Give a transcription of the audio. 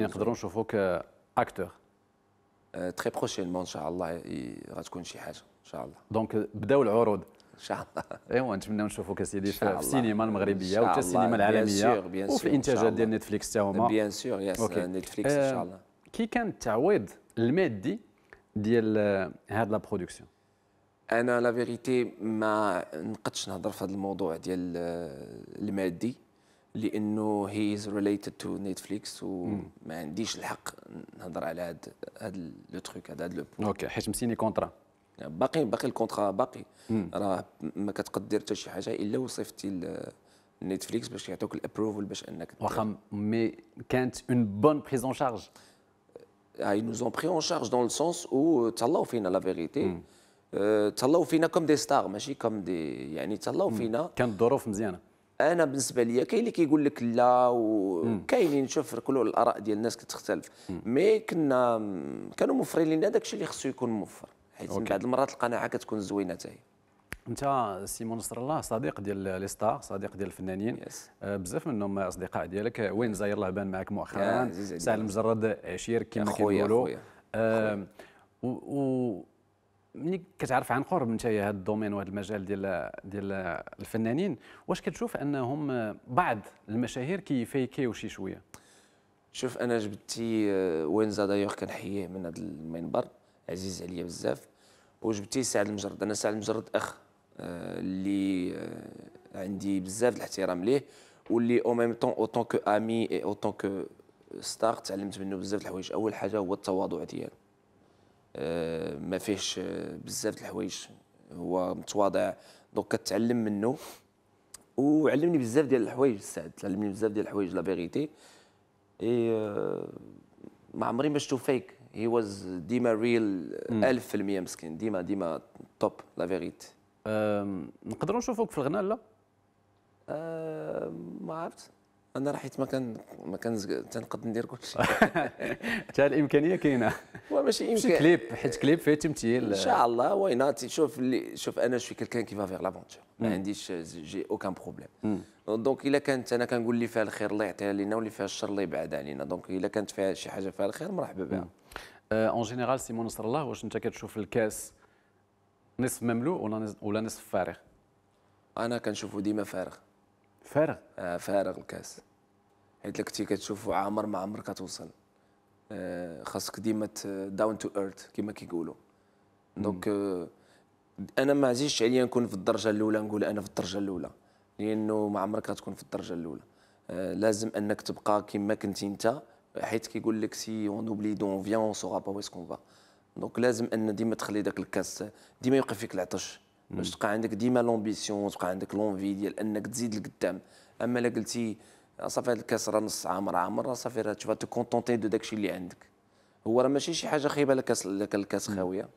يعني نقدروا نشوفوك اكتور تري بروشينمون ان شاء الله غتكون شي حاجه ان شاء الله دونك بداو العروض ان شاء الله ايوا نتمناو نشوفوك سيدي في السينما المغربية وحتى السينما العالمية وفي الانتاجات ديال نتفليكس حتى هما بيان سور ياس نتفليكس ان شاء الله كي كان التعويض المادي ديال آه، هاد لا برودكسيون انا لا فيريتي ما نقدش نهضر في هذا الموضوع ديال آه، المادي لانه هي از ريليتد تو نتفليكس وما عنديش الحق نهضر على هاد هاد لو تروك هاد لو بوين اوكي حيت مسيني كونترا باقي باقي الكونترا باقي راه ما كتقدر حتى شي حاجه الا وصفتي نتفليكس باش يعطوك الابروفل باش انك واخا مي كانت اون بون بريزون شارج اي نو اون بري شارج دون لو سونس او تهلاو فينا لا آه، فيغيتي تهلاو فينا كوم دي ستار ماشي كوم دي يعني تهلاو فينا كانت الظروف مزيانه انا بالنسبه لي كاين اللي كيقول لك لا وكاينين نشوف كل الاراء ديال الناس كتختلف مي كنا كانوا موفرين لنا داك الشيء اللي خصو يكون موفر حيت من بعض المرات القناعه كتكون زوينه حتى هي انت سيمون نصر الله صديق ديال لي ستار صديق ديال الفنانين yes. أه، بزاف منهم اصدقاء ديالك وين زاير الله بان معك مؤخرا سالم مجرد عشير كما كيقولوا أه، ملي كتعرف عن قرب انت هذا الدومين وهذا المجال ديال ديال الفنانين واش كتشوف انهم بعض المشاهير كيفيكيو شي شويه شوف انا جبتي آه، وينزا دايوغ كنحييه من هذا المنبر عزيز عليا بزاف وجبتي سعد المجرد انا سعد المجرد اخ آه، اللي آه، عندي بزاف الاحترام ليه واللي او ميم طون اوتون كو امي اي اوتون كو ستار تعلمت منه بزاف الحوايج اول حاجه هو التواضع ديالو آه، ما فيهش آه، بزاف د الحوايج هو متواضع دونك كتعلم منه وعلمني بزاف ديال الحوايج سعد علمني بزاف ديال الحوايج لا فيغيتي اي euh, ما عمري ما شفتو فيك هي واز ديما ريل 1000% مسكين ديما ديما توب لا فيغيتي نقدروا نشوفوك في الغناء لا ما عرفت انا راه حيت ما كان ما كان تنقد ندير كلشي حتى الامكانيه كاينه وماشي يمكن شي كليب حيت كليب فيه تمثيل ان شاء الله واي نوت شوف اللي شوف انا شو كلكان كي فا لافونتور ما عنديش جي اوكان بروبليم دونك الا كانت انا كنقول اللي فيها الخير الله يعطيها لينا واللي فيها الشر الله يبعد علينا دونك الا كانت فيها شي حاجه فيها الخير مرحبا بها اون آه، جينيرال سيمون نصر الله واش انت كتشوف الكاس نصف مملوء ولا ولا نصف فارغ انا كنشوفه ديما فارغ فارغ آه فارغ الكاس حيت كنتي كتشوفه عامر ما عمرك كتوصل خاصك ديما داون تو ايرث كما كيقولوا دونك آه، انا ما عزيزش عليا نكون في الدرجه الاولى نقول انا في الدرجه الاولى لانه ما عمرك غتكون في الدرجه الاولى آه، لازم انك تبقى كما كنت انت حيت كيقول لك سي اون اوبلي دو اون فيان اون سورا با ويسكون كون فا دونك لازم ان ديما تخلي داك الكاس ديما يوقف فيك العطش باش تبقى عندك ديما لومبيسيون تبقى عندك لونفي ديال انك تزيد لقدام اما لا قلتي صافي هاد الكاس راه نص عامر عامر صافي راه تشوف تكونتونتي دو داكشي اللي عندك هو راه ماشي شي حاجه خايبه لك الكاس خاويه